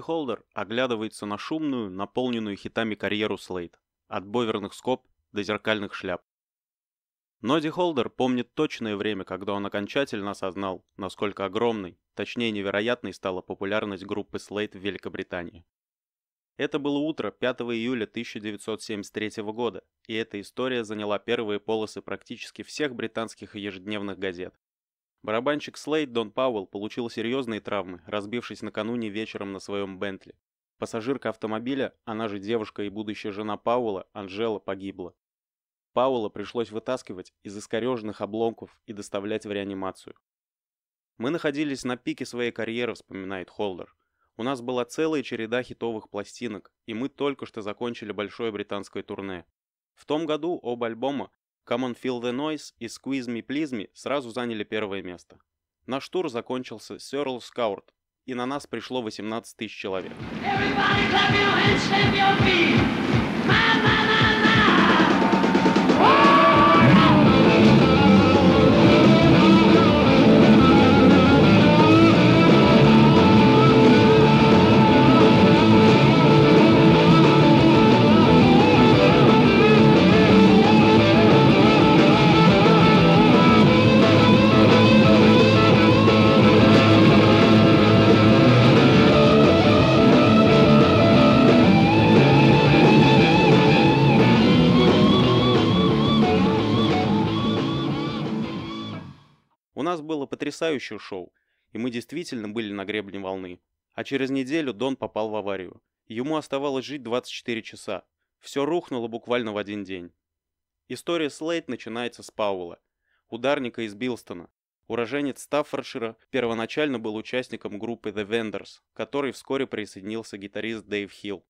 Холдер оглядывается на шумную, наполненную хитами карьеру Слейд, от боверных скоб до зеркальных шляп. Ноди Холдер помнит точное время, когда он окончательно осознал, насколько огромной, точнее невероятной стала популярность группы Слейд в Великобритании. Это было утро 5 июля 1973 года, и эта история заняла первые полосы практически всех британских ежедневных газет. Барабанщик Слейд Дон Пауэлл получил серьезные травмы, разбившись накануне вечером на своем Бентли. Пассажирка автомобиля, она же девушка и будущая жена Пауэлла, Анжела, погибла. Пауэлла пришлось вытаскивать из искореженных обломков и доставлять в реанимацию. «Мы находились на пике своей карьеры», — вспоминает Холдер. «У нас была целая череда хитовых пластинок, и мы только что закончили большое британское турне. В том году оба альбома Come on Feel the Noise и Squeeze Me Please Me сразу заняли первое место. Наш тур закончился с Earl Scout, и на нас пришло 18 тысяч человек. Everybody clap your hands, stamp your feet. потрясающее шоу, и мы действительно были на гребне волны. А через неделю Дон попал в аварию. Ему оставалось жить 24 часа. Все рухнуло буквально в один день. История Слейд начинается с Пауэлла, ударника из Билстона. Уроженец Стаффордшира первоначально был участником группы The Vendors, к которой вскоре присоединился гитарист Дэйв Хилл.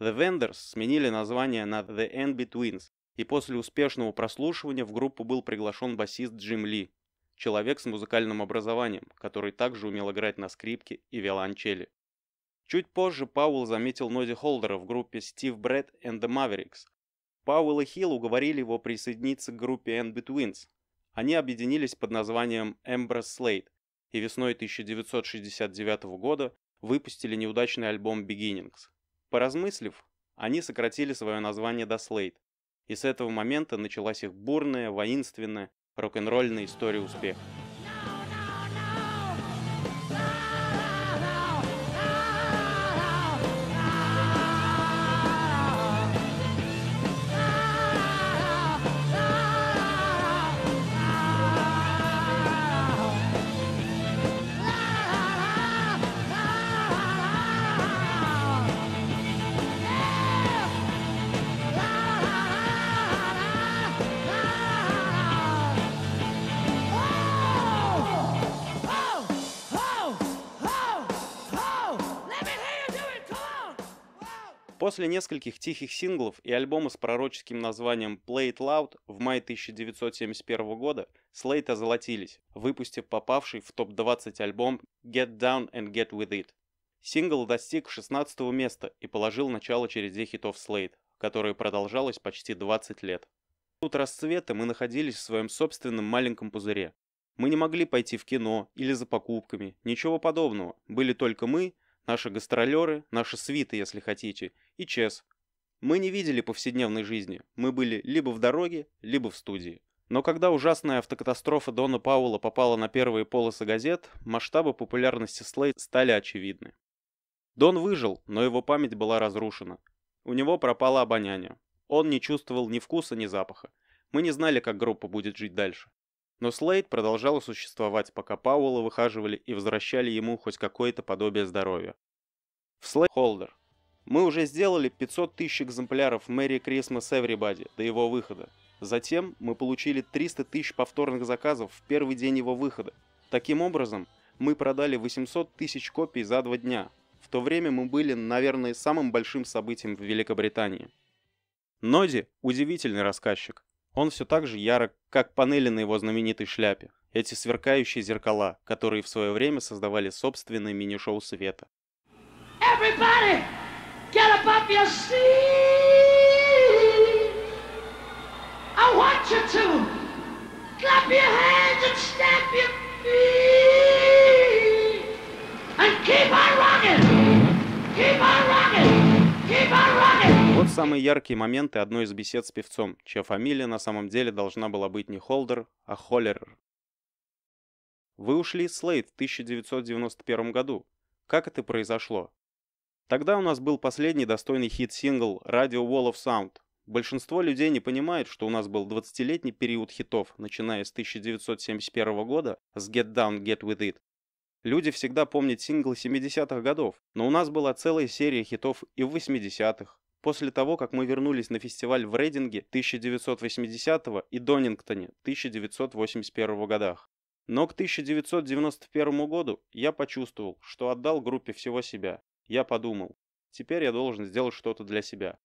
The Vendors сменили название на The End Betweens, и после успешного прослушивания в группу был приглашен басист Джим Ли, человек с музыкальным образованием, который также умел играть на скрипке и виолончели. Чуть позже Пауэлл заметил Нози Холдера в группе Steve Brett and the Mavericks. Пауэлл и Хилл уговорили его присоединиться к группе And Betweens. Они объединились под названием Ember Slate и весной 1969 года выпустили неудачный альбом Beginnings. Поразмыслив, они сократили свое название до Slate, и с этого момента началась их бурная, воинственная рок н ролльная история успеха. После нескольких тихих синглов и альбома с пророческим названием Play It Loud в мае 1971 года Slate озолотились, выпустив попавший в топ-20 альбом Get Down and Get With It. Сингл достиг 16 места и положил начало череде хитов Слейт, которая продолжалась почти 20 лет. Тут расцвета мы находились в своем собственном маленьком пузыре. Мы не могли пойти в кино или за покупками, ничего подобного. Были только мы, наши гастролеры, наши свиты, если хотите, и Чес. Мы не видели повседневной жизни, мы были либо в дороге, либо в студии. Но когда ужасная автокатастрофа Дона Паула попала на первые полосы газет, масштабы популярности Слейд стали очевидны. Дон выжил, но его память была разрушена. У него пропало обоняние. Он не чувствовал ни вкуса, ни запаха. Мы не знали, как группа будет жить дальше. Но Слейд продолжал существовать, пока Пауэлла выхаживали и возвращали ему хоть какое-то подобие здоровья. В Слейд Холдер. Мы уже сделали 500 тысяч экземпляров Merry Christmas Everybody до его выхода. Затем мы получили 300 тысяч повторных заказов в первый день его выхода. Таким образом, мы продали 800 тысяч копий за два дня. В то время мы были, наверное, самым большим событием в Великобритании. Ноди – удивительный рассказчик. Он все так же ярок, как панели на его знаменитой шляпе, эти сверкающие зеркала, которые в свое время создавали собственное мини-шоу света. Everybody, get up off your seat! самые яркие моменты одной из бесед с певцом, чья фамилия на самом деле должна была быть не Холдер, а Холлер. Вы ушли из Слейд в 1991 году. Как это произошло? Тогда у нас был последний достойный хит-сингл «Radio Wall of Sound». Большинство людей не понимает, что у нас был 20-летний период хитов, начиная с 1971 года с «Get Down, Get With It». Люди всегда помнят синглы 70-х годов, но у нас была целая серия хитов и в 80-х, После того, как мы вернулись на фестиваль в Рейдинге 1980 и Донингтоне 1981 годах. Но к 1991 году я почувствовал, что отдал группе всего себя. Я подумал, теперь я должен сделать что-то для себя.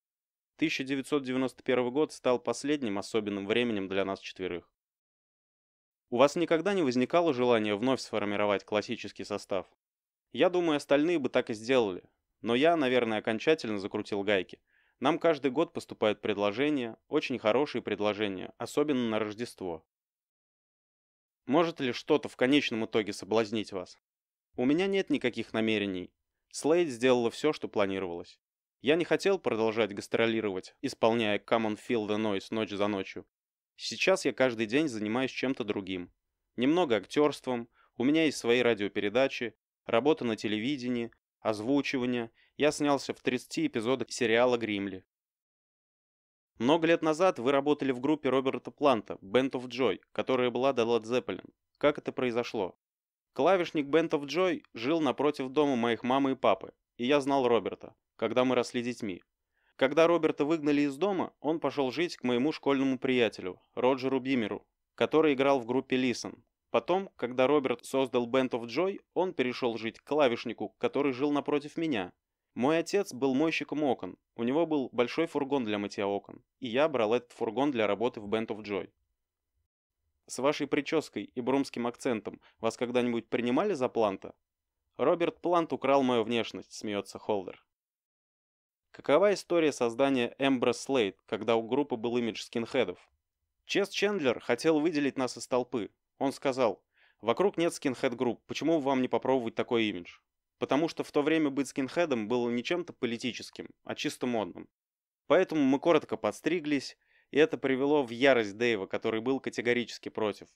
1991 год стал последним особенным временем для нас четверых. У вас никогда не возникало желания вновь сформировать классический состав? Я думаю, остальные бы так и сделали, но я, наверное, окончательно закрутил гайки. Нам каждый год поступают предложения, очень хорошие предложения, особенно на Рождество. Может ли что-то в конечном итоге соблазнить вас? У меня нет никаких намерений. Слейд сделала все, что планировалось. Я не хотел продолжать гастролировать, исполняя Come on Feel the Noise ночь за ночью. Сейчас я каждый день занимаюсь чем-то другим. Немного актерством, у меня есть свои радиопередачи, работа на телевидении, озвучивания, я снялся в 30 эпизодах сериала «Гримли». Много лет назад вы работали в группе Роберта Планта, Band of Joy, которая была до Led Zeppelin. Как это произошло? Клавишник Band of Joy жил напротив дома моих мамы и папы, и я знал Роберта, когда мы росли детьми. Когда Роберта выгнали из дома, он пошел жить к моему школьному приятелю, Роджеру Бимеру, который играл в группе Лисон, Потом, когда Роберт создал Band of Joy, он перешел жить к клавишнику, который жил напротив меня. Мой отец был мойщиком окон, у него был большой фургон для мытья окон, и я брал этот фургон для работы в Band of Joy. С вашей прической и брумским акцентом вас когда-нибудь принимали за Планта? Роберт Плант украл мою внешность, смеется Холдер. Какова история создания Эмбра Слейд, когда у группы был имидж скинхедов? Чес Чендлер хотел выделить нас из толпы, он сказал, «Вокруг нет скинхед-групп, почему вам не попробовать такой имидж?» Потому что в то время быть скинхедом было не чем-то политическим, а чисто модным. Поэтому мы коротко подстриглись, и это привело в ярость Дэйва, который был категорически против.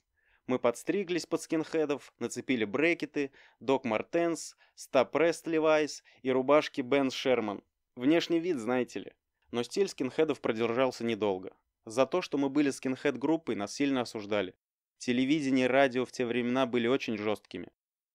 Мы подстриглись под скинхедов, нацепили брекеты, Док Мартенс, Стап Рест Левайс и рубашки Бен Шерман. Внешний вид, знаете ли. Но стиль скинхедов продержался недолго. За то, что мы были скинхед-группой, нас сильно осуждали. Телевидение и радио в те времена были очень жесткими.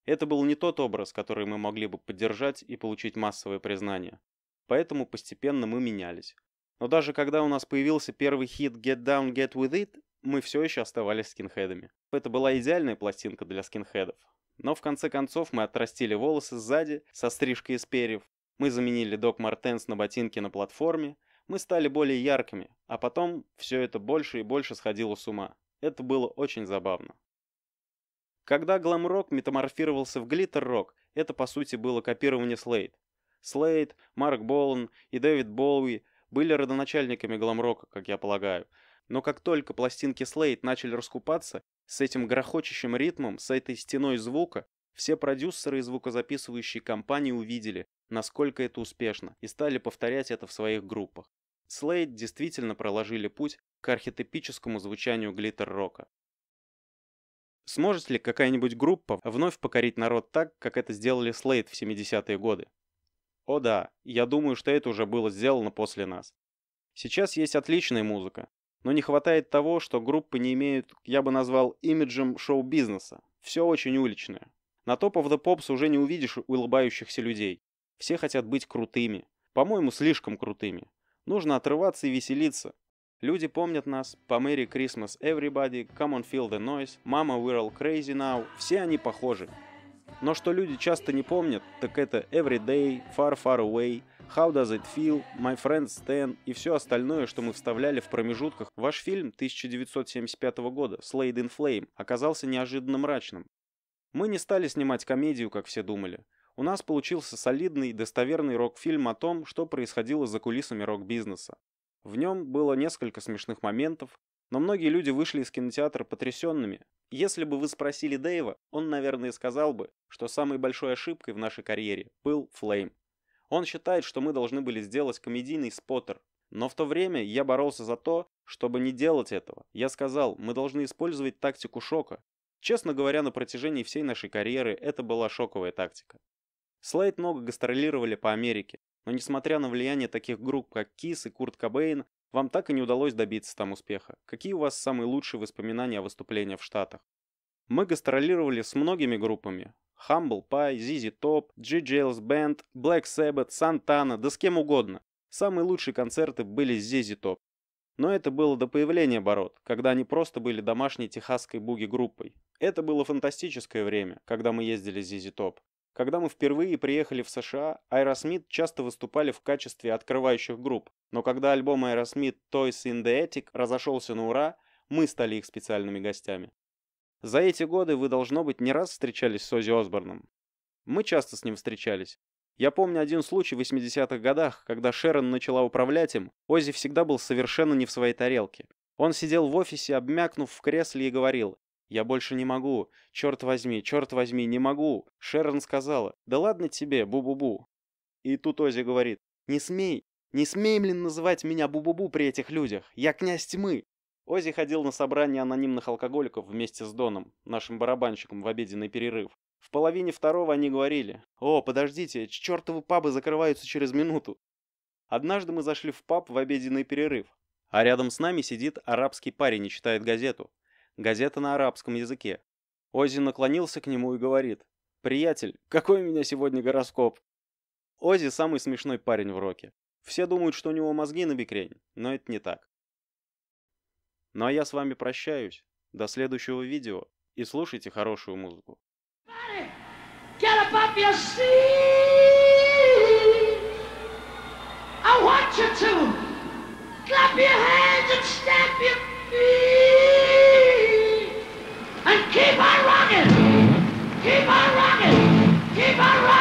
Это был не тот образ, который мы могли бы поддержать и получить массовое признание. Поэтому постепенно мы менялись. Но даже когда у нас появился первый хит «Get Down, Get With It», мы все еще оставались скинхедами. Это была идеальная пластинка для скинхедов. Но в конце концов мы отрастили волосы сзади, со стрижкой из перьев, мы заменили Док Мартенс на ботинки на платформе, мы стали более яркими, а потом все это больше и больше сходило с ума. Это было очень забавно. Когда глэм-рок метаморфировался в глиттер-рок, это по сути было копирование Слейд. Слейд, Марк Болан и Дэвид Боуи были родоначальниками глэм-рока, как я полагаю. Но как только пластинки Слейд начали раскупаться, с этим грохочущим ритмом, с этой стеной звука, все продюсеры и звукозаписывающие компании увидели, насколько это успешно, и стали повторять это в своих группах. Слейд действительно проложили путь к архетипическому звучанию глиттер-рока. Сможет ли какая-нибудь группа вновь покорить народ так, как это сделали Слейд в 70-е годы? О да, я думаю, что это уже было сделано после нас. Сейчас есть отличная музыка, но не хватает того, что группы не имеют, я бы назвал, имиджем шоу-бизнеса. Все очень уличное. На топов The Pops уже не увидишь улыбающихся людей. Все хотят быть крутыми. По-моему, слишком крутыми. Нужно отрываться и веселиться, Люди помнят нас по Merry Christmas Everybody, Come on Feel the Noise, Mama We're All Crazy Now, все они похожи. Но что люди часто не помнят, так это Everyday, Far Far Away, How Does It Feel, My Friend Stan и все остальное, что мы вставляли в промежутках. Ваш фильм 1975 года Slade in Flame оказался неожиданно мрачным. Мы не стали снимать комедию, как все думали. У нас получился солидный, достоверный рок-фильм о том, что происходило за кулисами рок-бизнеса. В нем было несколько смешных моментов, но многие люди вышли из кинотеатра потрясенными. Если бы вы спросили Дэйва, он, наверное, сказал бы, что самой большой ошибкой в нашей карьере был Флейм. Он считает, что мы должны были сделать комедийный споттер. Но в то время я боролся за то, чтобы не делать этого. Я сказал, мы должны использовать тактику шока. Честно говоря, на протяжении всей нашей карьеры это была шоковая тактика. Слайд много гастролировали по Америке, но несмотря на влияние таких групп, как Кис и Курт Кобейн, вам так и не удалось добиться там успеха. Какие у вас самые лучшие воспоминания о выступлении в Штатах? Мы гастролировали с многими группами. Humble Pie, ZZ Top, G.G.L's Band, Black Sabbath, Santana, да с кем угодно. Самые лучшие концерты были с ZZ Top. Но это было до появления оборот, когда они просто были домашней техасской буги-группой. Это было фантастическое время, когда мы ездили с ZZ Top. Когда мы впервые приехали в США, Aerosmith часто выступали в качестве открывающих групп, но когда альбом Aerosmith Toys in the Attic разошелся на ура, мы стали их специальными гостями. За эти годы вы, должно быть, не раз встречались с Ози Осборном. Мы часто с ним встречались. Я помню один случай в 80-х годах, когда Шерон начала управлять им, Ози всегда был совершенно не в своей тарелке. Он сидел в офисе, обмякнув в кресле и говорил «Я больше не могу! Черт возьми, черт возьми, не могу!» Шерон сказала, «Да ладно тебе, бу-бу-бу!» И тут Ози говорит, «Не смей! Не смей, блин, называть меня бу-бу-бу при этих людях! Я князь тьмы!» Ози ходил на собрание анонимных алкоголиков вместе с Доном, нашим барабанщиком, в обеденный перерыв. В половине второго они говорили, «О, подождите, чертовы пабы закрываются через минуту!» Однажды мы зашли в паб в обеденный перерыв, а рядом с нами сидит арабский парень и читает газету. Газета на арабском языке. Ози наклонился к нему и говорит. «Приятель, какой у меня сегодня гороскоп?» Ози самый смешной парень в роке. Все думают, что у него мозги на бикрень, но это не так. Ну а я с вами прощаюсь. До следующего видео и слушайте хорошую музыку. I want you to clap your hands and stamp your feet. and keep on rocking! Keep on rocking! Keep on rocking!